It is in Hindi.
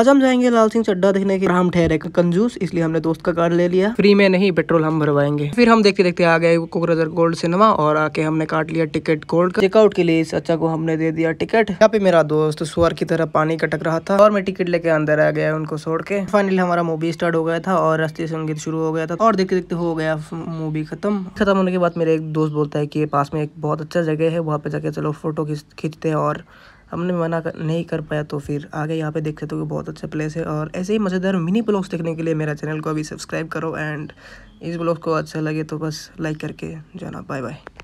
आज हम जाएंगे लाल सिंह चड्डा देखने के हम ठहरे कंजूस इसलिए हमने दोस्त का कार ले लिया फ्री में नहीं पेट्रोल हम भरवाएंगे फिर हम देखते देखते आ गए कोकराजर गोल्ड सिनेमा और आके हमने काट लिया टिकट गोल्ड का चेकआउट के लिए इस अच्छा को हमने दे दिया टिकट यहाँ पे मेरा दोस्त सुअर की तरह पानी कटक रहा था और मैं टिकट लेके अंदर आ गया उनको छोड़ के फाइनली हमारा मूवी स्टार्ट हो गया था और राष्ट्रीय संगीत शुरू हो गया था और देखते देखते हो गया मूवी खत्म खत्म होने के बाद मेरे एक दोस्त बोलता है की पास में एक बहुत अच्छा जगह है वहाँ पे जाके चलो फोटो खींचते हैं और हमने मना कर, नहीं कर पाया तो फिर आगे यहाँ पे देख सकते हो तो कि बहुत अच्छा प्लेस है और ऐसे ही मज़ेदार मिनी ब्लॉग्स देखने के लिए मेरा चैनल को अभी सब्सक्राइब करो एंड इस ब्लॉग को अच्छा लगे तो बस लाइक करके जाना बाय बाय